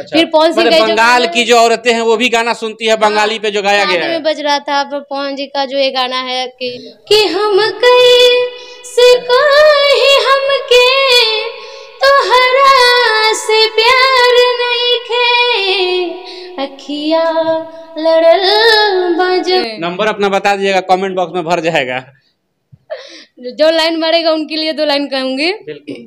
अच्छा। फिर पवन सिंह मतलब बंगाल की जो औरतें हैं वो भी गाना सुनती है बंगाली पे जो गाया गया है बज रहा था पवन जी का जो ये गाना है कि कि हम कई से कहीं हमके तो हरा से प्यार नहीं खे अखिया लड़ल बज नंबर अपना बता दीजिएगा कमेंट बॉक्स में भर जाएगा जो लाइन मरेगा उनके लिए दो लाइन कहूंगी बिल्कुल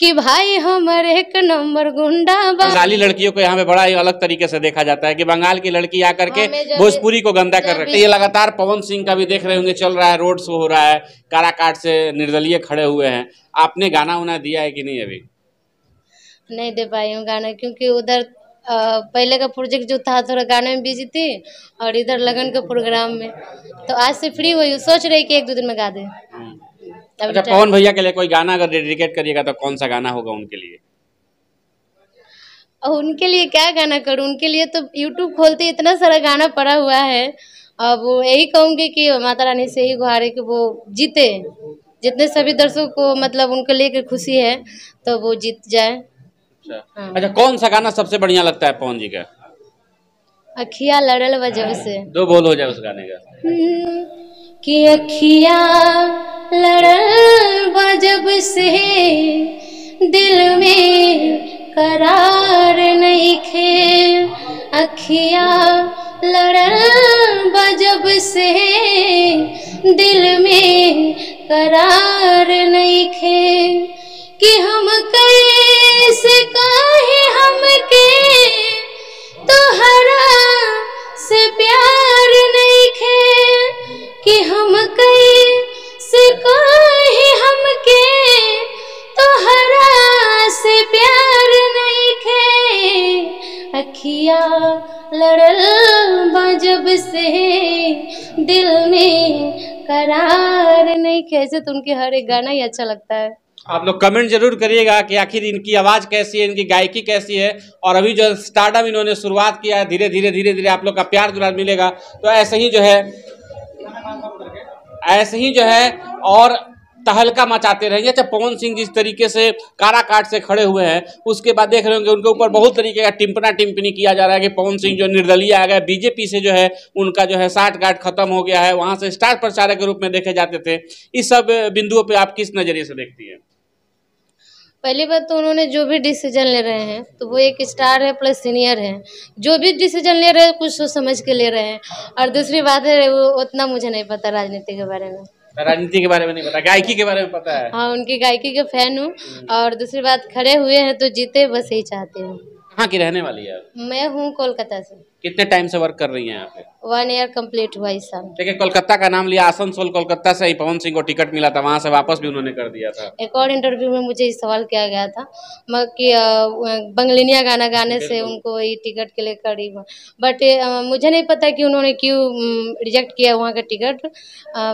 कि भाई हमारे एक नंबर गुंडा बंगाली लड़कियों को यहाँ पे बड़ा ही अलग तरीके से देखा जाता है कि बंगाल की लड़की आकर के भोजपुरी को गंदा कर रखी है ये लगातार पवन सिंह का भी देख रहे होंगे चल रहा है रोड शो हो रहा है काराकाट से निर्दलीय खड़े हुए हैं आपने गाना उना दिया है कि नहीं अभी नहीं दे पाई हूँ गाना क्योंकि उधर पहले का प्रोजेक्ट जो था थोड़ा गाने में बिजी थी और इधर लगन के प्रोग्राम में तो आज से फ्री हुई सोच रही कि एक दो दिन में गा दे हम्म। अच्छा तो पवन भैया के लिए कोई गाना अगर डेडिकेट करिएगा तो कौन सा गाना होगा उनके लिए उनके लिए क्या गाना करूँ उनके लिए तो यूट्यूब खोलते इतना सारा गाना पड़ा हुआ है अब यही कहूँगी कि माता रानी से ही गुहारे कि वो जीते जितने सभी दर्शकों को मतलब उनके लिए खुशी है तो वो जीत जाए अच्छा हाँ। अच्छा कौन सा गाना सबसे बढ़िया लगता है पवन जी का अखिया लड़ल वजह से दो बोल हो जाए उस गाने का हम्म, कि अखिया लड़ बजब से दिल में करार नहीं खे अखिया लड़ल बजब से दिल में करार नहीं खे कि हम कैसे कहे हमके तुहरा तो से प्यार नहीं कैसे तो उनके हर एक गाना ही अच्छा लगता है आप लोग कमेंट जरूर करिएगा कि आखिर इनकी आवाज़ कैसी है इनकी गायकी कैसी है और अभी जो स्टार्टअप इन्होंने शुरुआत किया है धीरे धीरे धीरे धीरे आप लोग का प्यार दुलार मिलेगा तो ऐसे ही जो है ऐसे ही जो है और तहलका मचाते रहेंगे अच्छा पवन सिंह जिस तरीके से काराकाट से खड़े हुए हैं उसके बाद देख रहे होंगे उनके ऊपर बहुत तरीके का टिम्पना टिम्पनी किया जा रहा है कि पवन सिंह जो निर्दलीय आ गए बीजेपी से जो है उनका जो है साठ गाठ खत्म हो गया है वहाँ से स्टार प्रचारक के रूप में देखे जाते थे इस सब बिंदुओं पर आप किस नजरिए से देखती हैं पहली बात तो उन्होंने जो भी डिसीजन ले रहे हैं तो वो एक स्टार है प्लस सीनियर है जो भी डिसीजन ले रहे हैं कुछ सोच समझ के ले रहे हैं और दूसरी बात है वो उतना मुझे नहीं पता राजनीति के बारे में राजनीति के बारे में नहीं पता गायकी के बारे में पता है हाँ उनकी गायकी के फैन हूँ और दूसरी बात खड़े हुए हैं तो जीते बस यही चाहते हूँ कहाँ की रहने वाली है मैं हूँ कोलकाता से कितने टाइम से वर्क कर रही हैं यहाँ पे वन ईयर कंप्लीट हुआ इस साल देखिए कोलकाता का नाम लिया आसनसोल कोलकाता से ही पवन सिंह को टिकट मिला था वहाँ से वापस भी उन्होंने कर दिया था एक और इंटरव्यू में मुझे इस सवाल किया गया था कि बंगलिनिया गाना गाने से उनको ये टिकट के लिए करीब बट मुझे नहीं पता कि उन्होंने क्यों रिजेक्ट किया वहाँ का टिकट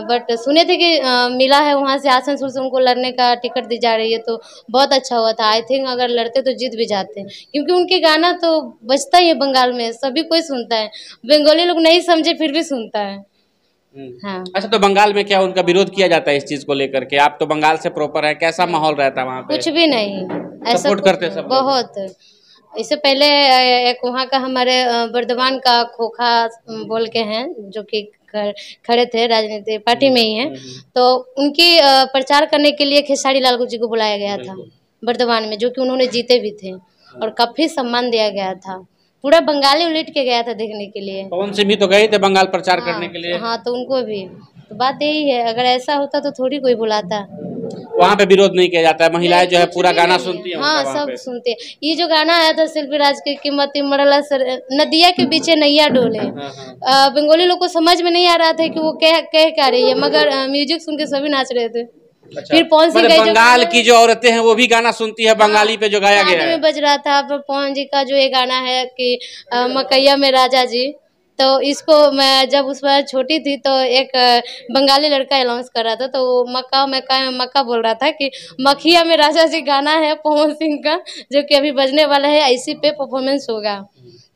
बट सुने थे कि मिला है वहाँ से आसनसोल से उनको लड़ने का टिकट दी जा रही है तो बहुत अच्छा हुआ था आई थिंक अगर लड़ते तो जीत भी जाते क्योंकि उनके गाना तो बचता ही है बंगाल में सभी कोई कोई सुनता है बंगाली लोग नहीं समझे फिर भी सुनता है हम्म। हाँ। अच्छा तो बंगाल में क्या उनका विरोध किया जाता है इस चीज को लेकर के आप तो बंगाल से प्रॉपर है कैसा माहौल रहता है वहाँ कुछ भी नहीं सपोर्ट करते सब बहुत इससे पहले एक वहाँ का हमारे बर्धमान का खोखा बोल के हैं जो कि खड़े थे राजनीति पार्टी में ही हैं हम्म, हम्म, तो उनकी प्रचार करने के लिए खेसारी लाल जी को बुलाया गया था बर्धमान में जो कि उन्होंने जीते भी थे और हाँ। काफी सम्मान दिया गया था पूरा बंगाली उलट के गया था देखने के लिए कौन से भी तो गए थे बंगाल प्रचार हाँ, करने के लिए हाँ तो उनको भी तो बात यही है अगर ऐसा होता तो थोड़ी कोई बुलाता वहाँ पे विरोध नहीं किया जाता है महिलाएं जो है पूरा गाना सुनती है हाँ सब सुनते हैं ये जो गाना आया था शिल्पी राज की कीमती मरला सर नदिया के पीछे नैया डोले हाँ, हाँ, हाँ। बंगाली लोग को समझ में नहीं आ रहा था कि वो कह कह क्या रही है मगर म्यूजिक सुन के सभी नाच रहे थे अच्छा, फिर पवन सिंह का बंगाल की जो औरतें हैं वो भी गाना सुनती है बंगाली हाँ, पे जो गाया गया में बज रहा था पवन जी का जो ये गाना है कि मकैया में राजा जी तो इसको मैं जब उस पर छोटी थी तो एक बंगाली लड़का अनाउंस कर रहा था तो मक्का मक्का मक्का बोल रहा था कि मखिया में राजा जी गाना है पवन सिंह का जो कि अभी बजने वाला है इसी पे परफॉर्मेंस होगा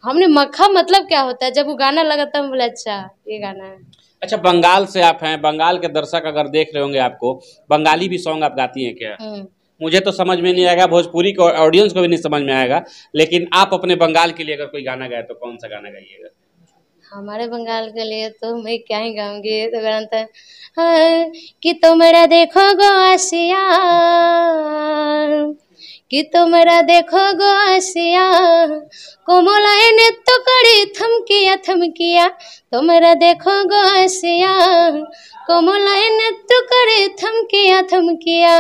हमने मक्खा मतलब क्या होता है जब वो गाना लगा तब बोले अच्छा ये गाना है अच्छा बंगाल से आप हैं बंगाल के दर्शक अगर देख रहे होंगे आपको बंगाली भी सॉन्ग आप गाती हैं क्या हम्म। मुझे तो समझ में नहीं आएगा भोजपुरी को ऑडियंस को भी नहीं समझ में आएगा लेकिन आप अपने बंगाल के लिए अगर कोई गाना गाए तो कौन सा गाना गाइएगा हमारे बंगाल के लिए तो मैं क्या ही गाऊंगी तो गाना हाँ, कि तुमरा देखो गो आसिया कि तुमरा देखो गो आसिया कोमल नृत्य तो करी थमकिया थमकिया तुमरा देखो गो आसिया कोमल नृत्य तो करी थमकिया थमकिया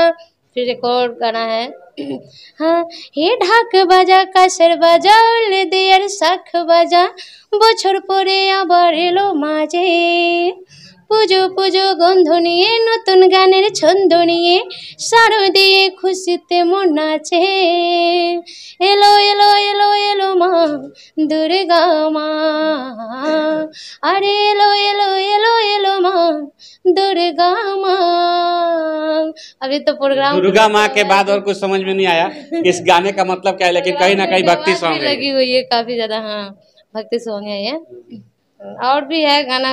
फिर एक और गाना है हाँ ये ढाक बजा कसर सर बजा ले दियर साख बजा बछर पर बढ़ लो माजे पुजो पुजो গন্ধ নিয়ে নতুন গানের ছন্দ নিয়ে সারো দিয়ে খুশিতে মন নাচে एलो एलो एलो এলো মা দুর্গা মা আরে एलो एलो এলো एलो माँ दुर्गा माँ अभी तो प्रोग्राम दुर्गा माँ के बाद और कुछ समझ में नहीं आया इस गाने का मतलब क्या है लेकिन कहीं ना कहीं भक्ति सॉन्ग लगी हुई है काफी ज्यादा हाँ भक्ति सॉन्ग है ये और भी है गाना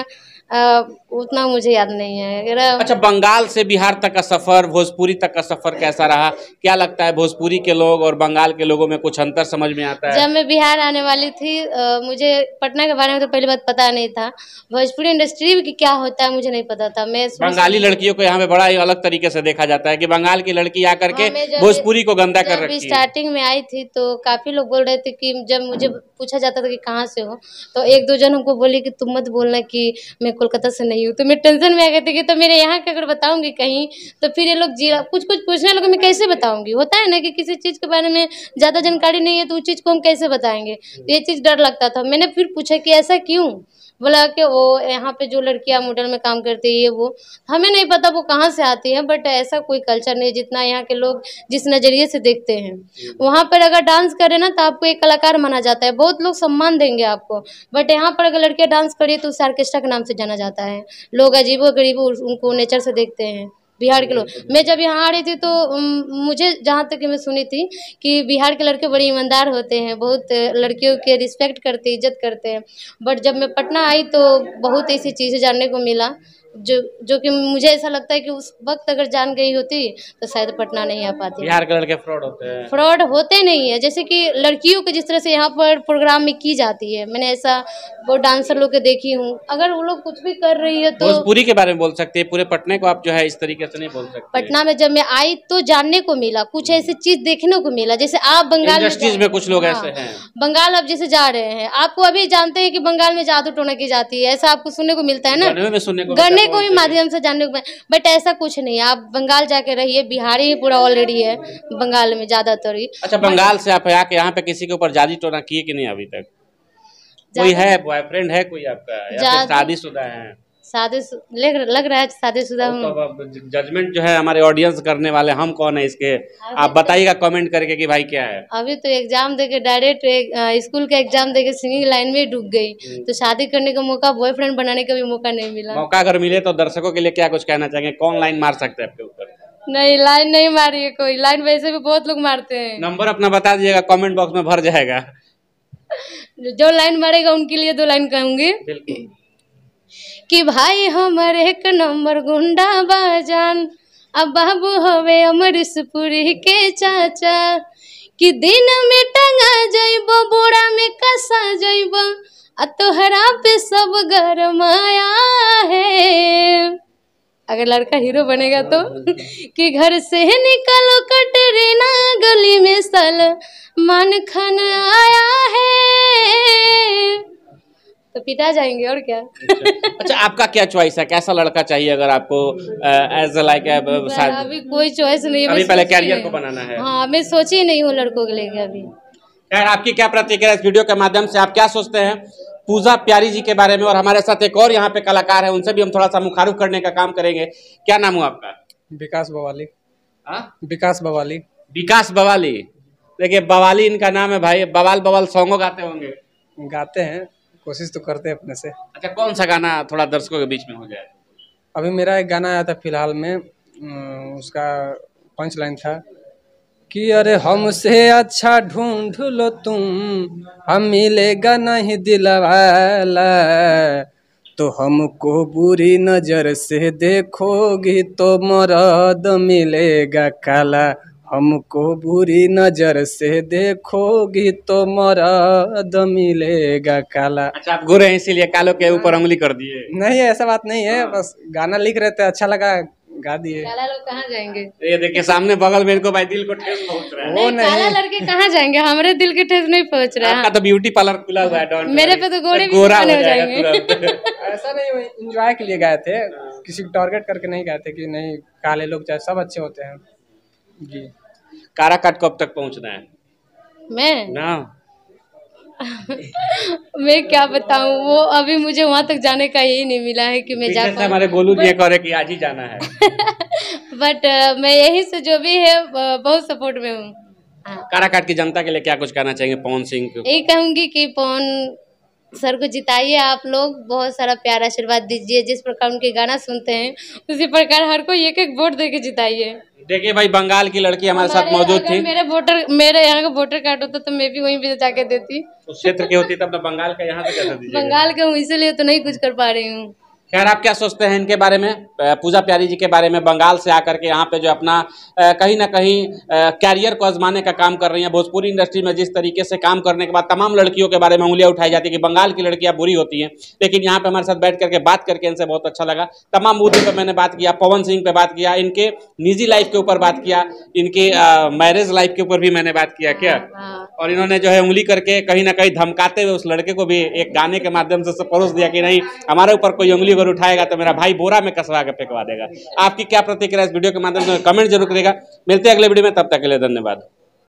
उतना मुझे याद नहीं है अच्छा बंगाल से बिहार तक का सफर भोजपुरी तक का सफर कैसा रहा क्या लगता है भोजपुरी के लोग और बंगाल के लोगों में कुछ अंतर समझ में आता है जब मैं बिहार आने वाली थी आ, मुझे पटना के बारे में तो पहली बात पता नहीं था भोजपुरी इंडस्ट्री की क्या होता है मुझे नहीं पता था मैं बंगाली लड़कियों को यहाँ पे बड़ा ही अलग तरीके से देखा जाता है की बंगाल की लड़की आकर के हाँ, भोजपुरी को गंदा कर रही स्टार्टिंग में आई थी तो काफी लोग बोल रहे थे की जब मुझे पूछा जाता था की कहाँ से हो तो एक दो जन हमको बोले की तुम मत बोलना की मैं कोलकाता से नहीं हूँ तो मैं टेंशन में आ गए थे कि तो मेरे यहाँ का अगर बताऊँगी कहीं तो फिर ये लोग जीरा कुछ कुछ पूछने लोग मैं कैसे बताऊँगी होता है ना कि किसी चीज़ के बारे में ज़्यादा जानकारी नहीं है तो उस चीज़ को हम कैसे बताएँगे तो ये चीज़ डर लगता था मैंने फिर पूछा कि ऐसा क्यों बोला कि वो यहाँ पे जो लड़कियाँ मॉडल में काम करती है ये वो हमें नहीं पता वो कहाँ से आती हैं बट ऐसा कोई कल्चर नहीं जितना यहाँ के लोग जिस नज़रिए से देखते हैं वहाँ पर अगर डांस करें ना तो आपको एक कलाकार माना जाता है बहुत लोग सम्मान देंगे आपको बट यहाँ पर अगर लड़कियाँ डांस करिए तो उसे आर्केस्ट्रा के नाम से जाना जाता है लोग अजीबो गरीबो उनको नेचर से देखते हैं बिहार के लोग मैं जब यहाँ आ रही थी तो मुझे जहाँ तक मैं सुनी थी कि बिहार के लड़के बड़े ईमानदार होते हैं बहुत लड़कियों के रिस्पेक्ट करते इज्जत करते हैं बट जब मैं पटना आई तो बहुत ऐसी चीज़ें जानने को मिला जो जो कि मुझे ऐसा लगता है कि उस वक्त अगर जान गई होती तो शायद पटना नहीं आ पाती बिहार के लड़के फ्रॉड होते हैं फ्रॉड होते नहीं है जैसे कि लड़कियों के जिस तरह से यहाँ पर प्रोग्राम में की जाती है मैंने ऐसा वो डांसर लोग देखी हूँ अगर वो लोग कुछ भी कर रही है तो पूरी के बारे में बोल सकते हैं पूरे पटने को आप जो है इस तरीके से नहीं बोल सकते पटना में जब मैं आई तो जानने को मिला कुछ हम्म। ऐसी चीज देखने को मिला जैसे आप बंगाल में कुछ लोग ऐसे हाँ। बंगाल अब जैसे जा रहे हैं आपको अभी जानते हैं की बंगाल में जादू टोना की जाती है ऐसा आपको सुनने को मिलता है ना सुनने को अपने को भी माध्यम से जानने को बट ऐसा कुछ नहीं है आप बंगाल जाके रहिए बिहार ही पूरा ऑलरेडी है बंगाल में ज्यादातर ही अच्छा बंगाल से आप आके यहाँ पे किसी के ऊपर जादी टोना किए कि नहीं अभी तक कोई है बॉयफ्रेंड है कोई आपका शादी शुदा है शादी लग रहा है शुदा हूँ जजमेंट जो है हमारे ऑडियंस करने वाले हम कौन है इसके आप तो- बताइएगा कमेंट करके कि भाई क्या है अभी तो एग्जाम देके डायरेक्ट स्कूल का एग्जाम देके सिंगिंग लाइन में डूब गई हम्म। तो शादी करने का मौका बॉयफ्रेंड बनाने का भी मौका नहीं मिला मौका अगर मिले तो दर्शकों के लिए क्या कुछ कहना चाहेंगे कौन लाइन मार सकते हैं आपके ऊपर नहीं लाइन नहीं मारिए कोई लाइन वैसे भी बहुत लोग मारते हैं नंबर अपना बता दीजिएगा कमेंट बॉक्स में भर जाएगा जो लाइन मारेगा उनके लिए दो लाइन कहूंगी बिल्कुल कि भाई हमर एक नंबर गुंडा बाजान अब बाबू हवे सुपुरी के चाचा कि दिन में टंगा जइब बोरा में कसा जइब आ तोहरा पे सब गरमाया है अगर लड़का हीरो बनेगा तो कि घर से निकलो कटरे ना गली में सल मन खन आया है तो पिता जाएंगे और क्या अच्छा, आपका क्या चॉइस है कैसा लड़का चाहिए अगर आपको एज अ लाइक अभी कोई चॉइस नहीं अभी पहले कैरियर को बनाना है हाँ मैं सोची नहीं हूँ लड़कों के लेके अभी खैर आपकी क्या प्रतिक्रिया इस वीडियो के माध्यम से आप क्या सोचते हैं पूजा प्यारी जी के बारे में और हमारे साथ एक और यहाँ पे कलाकार है उनसे भी हम थोड़ा सा मुखारूफ करने का काम करेंगे क्या नाम हुआ आपका विकास बवाली हाँ? विकास बवाली विकास बवाली देखिए बवाली इनका नाम है भाई बवाल बवाल सॉन्गो गाते होंगे गाते हैं कोशिश तो करते हैं अपने से अच्छा कौन सा गाना थोड़ा दर्शकों के बीच में हो जाए अभी मेरा एक गाना आया था फिलहाल में उसका पंच लाइन था कि अरे हमसे अच्छा ढूंढ लो तुम हम मिलेगा नहीं दिलवाला तो हमको बुरी नजर से देखोगी तो मरद मिलेगा काला हमको बुरी नजर से देखोगी तो मरद मिलेगा काला अच्छा आप गोरे हैं इसीलिए कालो के ऊपर उंगली कर दिए नहीं ऐसा बात नहीं है हाँ। बस गाना लिख रहे थे अच्छा लगा गा दिए काला लोग कहाँ जाएंगे तो ये देखिए सामने बगल में इनको भाई दिल को ठेस पहुंच रहा है वो नहीं काला लड़के कहाँ जाएंगे हमारे दिल के ठेस नहीं पहुंच रहा है तो ब्यूटी पार्लर खुला हुआ है मेरे पे तो गोरे भी गोरा हो जाएंगे ऐसा नहीं इंजॉय के लिए गए थे हाँ। किसी को टारगेट करके नहीं गए थे कि नहीं काले लोग चाहे सब अच्छे होते हैं जी काराकाट कब तक पहुंचना है मैं ना मैं क्या बताऊं वो अभी मुझे वहां तक जाने का यही नहीं मिला है कि मैं जाता हमारे गोलू जी कह रहे कि आज ही जाना है बट uh, मैं यही से जो भी है बहुत सपोर्ट में हूँ हाँ। काराकाट की जनता के लिए क्या कुछ कहना चाहेंगे पवन सिंह यही कहूंगी कि पवन सर को जिताइए आप लोग बहुत सारा प्यार आशीर्वाद दीजिए जिस प्रकार उनके गाना सुनते हैं उसी प्रकार हर कोई एक एक वोट दे के जिताइए देखिए भाई बंगाल की लड़की हमारे साथ मौजूद थी मेरे वोटर मेरे यहाँ का वोटर कार्ड होता तो मैं भी वहीं पे जाके देती उस क्षेत्र की होती तब तो बंगाल का यहाँ से बंगाल का हूँ इसीलिए तो नहीं कुछ कर पा रही हूँ खैर आप क्या सोचते हैं इनके बारे में पूजा प्यारी जी के बारे में बंगाल से आकर के यहाँ पे जो अपना कहीं ना कहीं कैरियर को आजमाने का काम कर रही हैं भोजपुरी इंडस्ट्री में जिस तरीके से काम करने के बाद तमाम लड़कियों के बारे में उंगलियाँ उठाई जाती है कि बंगाल की लड़कियाँ बुरी होती हैं लेकिन यहाँ पर हमारे साथ बैठ करके बात करके इनसे बहुत अच्छा लगा तमाम मुद्दों पर मैंने बात किया पवन सिंह पर बात किया इनके निजी लाइफ के ऊपर बात किया इनके मैरिज लाइफ के ऊपर भी मैंने बात किया क्या हाँ। और इन्होंने जो है उंगली करके कहीं ना कहीं धमकाते हुए उस लड़के को भी एक गाने के माध्यम से परोस दिया कि नहीं हमारे ऊपर कोई उंगली अगर उठाएगा तो मेरा भाई बोरा में कसवा के फेंकवा देगा आपकी क्या प्रतिक्रिया इस वीडियो के माध्यम से कमेंट जरूर करेगा मिलते हैं अगले वीडियो में तब तक के लिए धन्यवाद